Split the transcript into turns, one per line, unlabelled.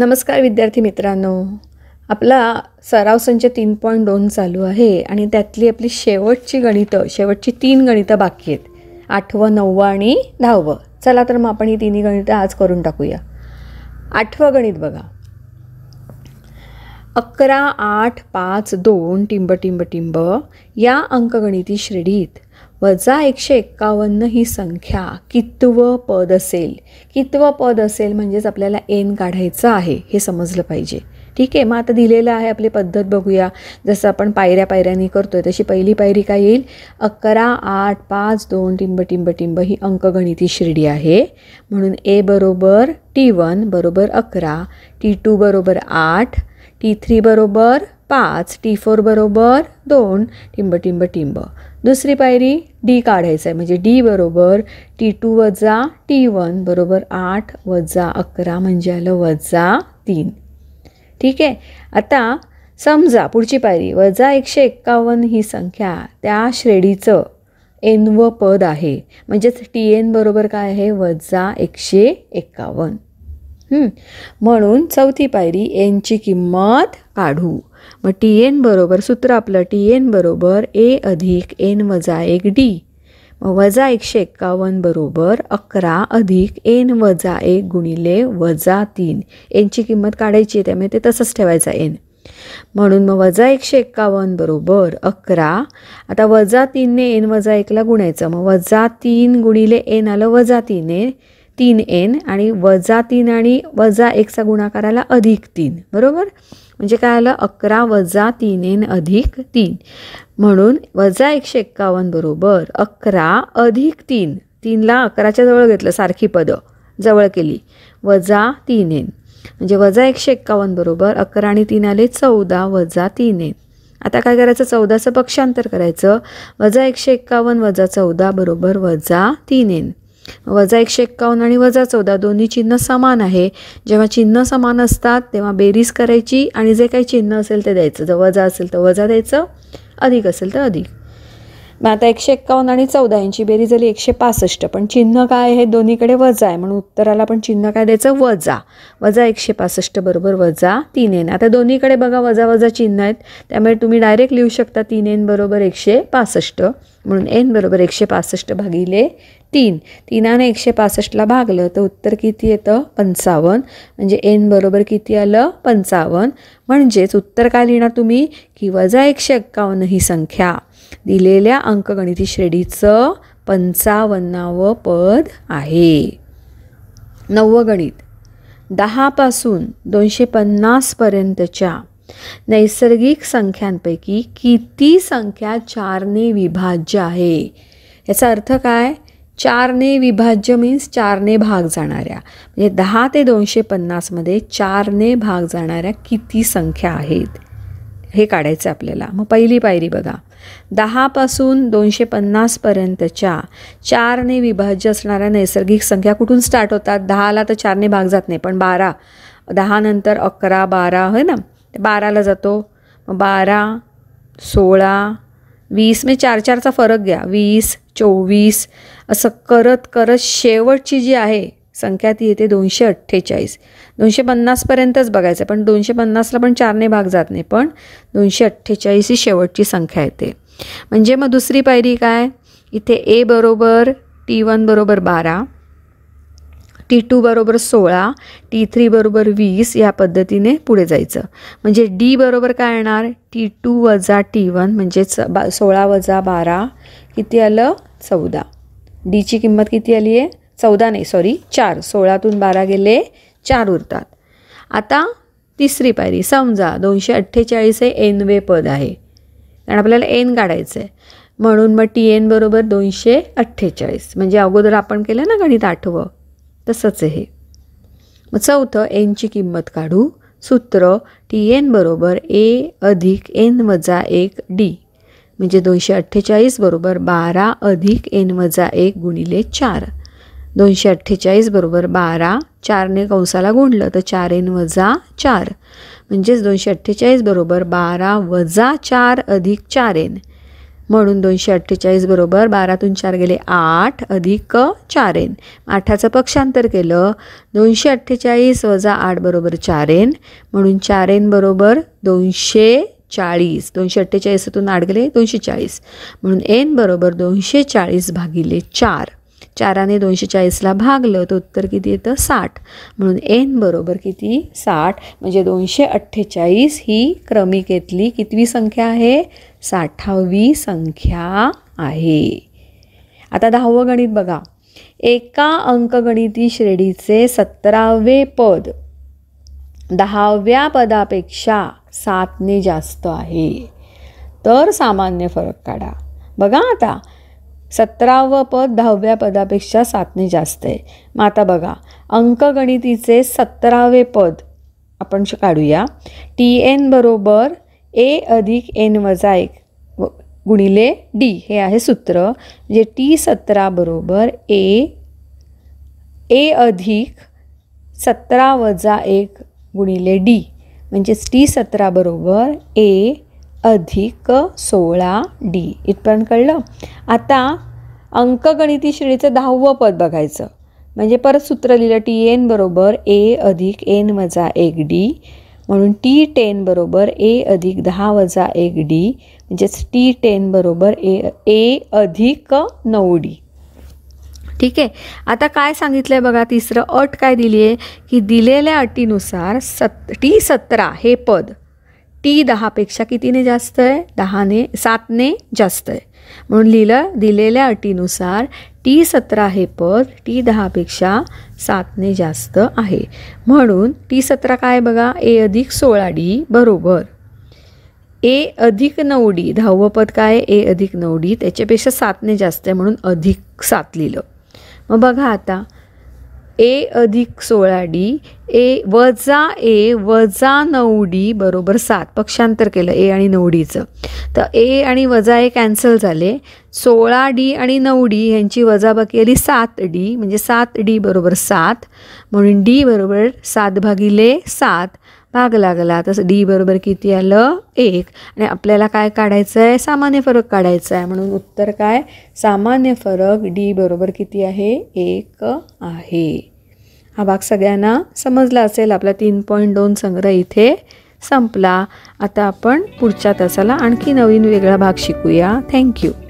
नमस्कार विद्यार्थी मित्रांनो आपला सराव संच तीन पॉईंट दोन चालू आहे आणि त्यातली आपली शेवटची गणितं शेवटची तीन गणितं बाकी आहेत आठवं नववं आणि दहावं चला तर मग आपण ही तिन्ही गणितं आज करून टाकूया आठवं गणित बघा अकरा आठ पाच दोन टिंब टिंब टिंब या अंकगणिती श्रेणीत वजा एकशे एक्कावन्न ही संख्या कितवं पद असेल कितवं पद असेल म्हणजेच आपल्याला एन काढायचं आहे हे समजलं पाहिजे ठीक आहे मग आता दिलेलं आहे आपली पद्धत बघूया जसं आपण पायऱ्या पायऱ्यांनी करतोय तशी पहिली पायरी काय येईल अकरा आठ पाच दोन टिंब टिंब टिंब ही अंकगणिती शिर्डी आहे म्हणून ए बरोबर टी वन बरोबर अकरा टी टू बरोबर आठ टी थ्री बरोबर पाच टी फोर बरोबर दोन टिंब टिंब टिंब दुसरी पायरी डी काढायचं आहे म्हणजे डी बरोबर टी टू वजा टी वन बरोबर आठ वजा अकरा म्हणजे आलं वजा तीन ठीक आहे आता समजा पुढची पायरी वजा एकशे एक्कावन्न ही संख्या त्या श्रेणीचं एन व पद आहे म्हणजेच टी एन बरोबर काय आहे वजा एकशे एक्कावन्न म्हणून चौथी पायरी एनची किंमत काढू मग टी एन बरोबर सूत्र आपलं टी एन बरोबर ए अधिक एन वजा एक डी मग वजा एकशे एक्कावन्न बरोबर अकरा अधिक एन वजा एक गुणिले वजा तीन एनची किंमत काढायची आहे त्यामुळे ते तसंच ठेवायचं एन म्हणून मग वजा एकशे एक्कावन्न बरोबर अकरा आता वजा तीनने एन वजा एकला गुणायचं मग वजा तीन गुणिले एन आलं वजा तीनने तीन एन आणि वजा तीन आणि वजा एकचा गुणाकाराला अधिक तीन बरोबर म्हणजे काय आलं अकरा वजा तीन एन अधिक तीन म्हणून वजा एकशे एक्कावन्न बरोबर अकरा अधिक तीन तीनला अकराच्या जवळ घेतलं सारखी पदं जवळ केली वजा तीन एन म्हणजे वजा एकशे एक्कावन्न बरोबर अकरा आणि तीन आले चौदा वजा तीन एन आता काय करायचं चौदाचं पक्षांतर करायचं वजा एकशे एक्कावन्न वजा चौदा बरोबर वजा तीन एन वजा एकशे एक्कावन्न आणि वजा चौदा दोन्ही चिन्ह समान आहे जेव्हा चिन्ह समान असतात तेव्हा बेरीज करायची आणि जे काही चिन्ह असेल ते द्यायचं जर वजा असेल तर वजा द्यायचं अधिक असेल तर अधिक मग आता एकशे एक्कावन्न आणि चौदा यांची बेरीज झाली एकशे पासष्ट पण चिन्ह काय हे दोन्हीकडे वजा आहे म्हणून उत्तराला पण चिन्ह काय द्यायचं वजा वजा एकशे पासष्ट बरोबर वजा तीन एन आता दोन्हीकडे बघा वजा वजा चिन्ह आहेत त्यामुळे तुम्ही डायरेक्ट लिहू शकता तीन एन बरोबर एकशे पासष्ट म्हणून एन बरोबर एकशे पासष्ट भागिले तीन तीनाने एकशे पासष्टला भागलं तर उत्तर किती येतं पंचावन्न म्हणजे एन बरोबर किती आलं पंचावन्न म्हणजेच उत्तर काय लिहिणार तुम्ही की वजा एकशे एक्कावन्न ही संख्या दिलेल्या अंकगणिती श्रेणीचं पंचावन्नावं पद आहे नवगणित दहापासून दोनशे पन्नासपर्यंतच्या नैसर्गिक संख्यांपैकी किती संख्या चारने विभाज्य आहे याचा अर्थ काय चारने विभाज्य मीन्स चारने भाग जाणाऱ्या म्हणजे दहा ते दोनशे पन्नासमध्ये चारने भाग जाणाऱ्या किती संख्या आहेत हे काढायचं आपल्याला मग पहिली पायरी बघा दहापासून दोनशे पन्नासपर्यंतच्या चारने विभाज्य असणाऱ्या नैसर्गिक संख्या कुठून स्टार्ट होतात दहाला तर चारने भाग जात नाही पण बारा दहानंतर अकरा बारा होय ना बाराला जातो बारा सोळा वीस म्हणजे चार चारचा फरक घ्या वीस चोवीस असं करत करत शेवटची जी आहे संख्या ती येते दोनशे अठ्ठेचाळीस दोनशे पन्नासपर्यंतच बघायचं पण दोनशे पन्नासला पण चारने भाग जात नाही पण दोनशे अठ्ठेचाळीस ही शेवटची संख्या येते म्हणजे मग दुसरी पायरी काय इथे ए बरोबर टी वन बरोबर बारा टी टू बरोबर सोळा टी थ्री बरोबर वीस या पद्धतीने पुढे जायचं म्हणजे डी बरोबर काय येणार टी टू वजा टी वन म्हणजेच बा सोळा वजा बारा किती आलं चौदा डीची किंमत किती आली आहे चौदा नाही सॉरी चार सोळातून बारा गेले चार उरतात आता तिसरी पायरी समजा दोनशे अठ्ठेचाळीस हे एन वे पद आहे कारण आपल्याला एन काढायचं आहे म्हणून मग टी एन बरोबर दोनशे अठ्ठेचाळीस म्हणजे अगोदर आपण केलं ना गणित आठवं तसंच हे मग चौथं एनची किंमत काढू सूत्र टी एन बरोबर ए अधिक एन वजा एक डी म्हणजे दोनशे अठ्ठेचाळीस बरोबर बारा अधिक एन वजा एक गुणिले चार दोनशे अठ्ठेचाळीस बरोबर बारा चारने कंसाला गुंडलं तर चार एन वजा चार म्हणजेच दोनशे अठ्ठेचाळीस बरोबर बारा वजा चार अधिक चार एन म्हणून दोनशे अठ्ठेचाळीस बरोबर बारातून चार गेले आठ अधिक चार एन आठाचं पक्षांतर केलं दोनशे अठ्ठेचाळीस वजा आठ बरोबर चार एन म्हणून चार एन बरोबर दोनशे चाळीस दोनशे अठ्ठेचाळीसातून आठ गेले दोनशे चाळीस म्हणून एन बरोबर दोनशे चाळीस भागिले चार चाराने दोनशे चाळीसला भागलं तर उत्तर किती येतं साठ म्हणून एन बरोबर किती साठ म्हणजे दोनशे अठ्ठेचाळीस ही क्रमिकेतली कितवी संख्या आहे साठावी संख्या आहे आता दहावं गणित बघा एका अंकगणिती श्रेणीचे सतरावे पद दहाव्या पदापेक्षा सातने जास्त आहे तर सामान्य फरक काढा बघा आता सतरावं पद दहाव्या पदापेक्षा सातने जास्त आहे मग आता बघा अंकगणितीचे सतरावे पद आपण काढूया टी एन बरोबर ए अधिक एन वजा एक गुणिले डी हे आहे सूत्र जे म्हणजे टी सतरा बरोबर ए ए अधिक सतरा वजा एक गुणिले डी म्हणजेच टी सतरा बरोबर ए अधिक सोळा डी इथपर्यंत कळलं आता अंकगणिती श्रेणीचं दहावं पद बघायचं म्हणजे परत सूत्र लिहिलं टी एन बरोबर ए अधिक एन वजा एक डी म्हणून टी टेन बरोबर ए अधिक दहा वजा एक डी म्हणजेच टी टेन बरोबर ए ए अधिक नऊ डी ठीक आहे आता काय सांगितलं आहे बघा तिसरं अट काय दिली आहे की दिलेल्या अटीनुसार सत टी सतरा हे पद टी दहापेक्षा कितीने जास्त आहे दहाने सातने जास्त आहे म्हणून लिहिलं दिलेल्या अटीनुसार टी सतरा हे पद टी दहापेक्षा सातने जास्त आहे म्हणून टी सतरा काय बघा ए अधिक सोळा डी बरोबर ए अधिक नऊ डी दहावं पद काय ए अधिक नऊ डी त्याच्यापेक्षा सातने जास्त आहे म्हणून अधिक सात लिहिलं मग बघा आता ए अधिक सोळा डी ए वजा ए वजा नऊ डी बरोबर सात पक्षांतर केलं ए आणि नऊ डीचं तर ए आणि वजा ए कॅन्सल झाले सोळा डी आणि नऊ डी ह्यांची वजाबाकी आली सात डी म्हणजे सात डी बरोबर सात म्हणून डी बरोबर सात भागिले सात भाग लागला तसं डी बरोबर किती आलं एक आणि आपल्याला काय काढायचं आहे सामान्य फरक काढायचा आहे म्हणून उत्तर काय सामान्य फरक डी बरोबर किती आहे एक आहे हा भाग सगळ्यांना समजला असेल आपला तीन पॉईंट दोन संग्रह इथे संपला आता आपण पुढच्या तासाला आणखी नवीन वेगळा भाग शिकूया थँक्यू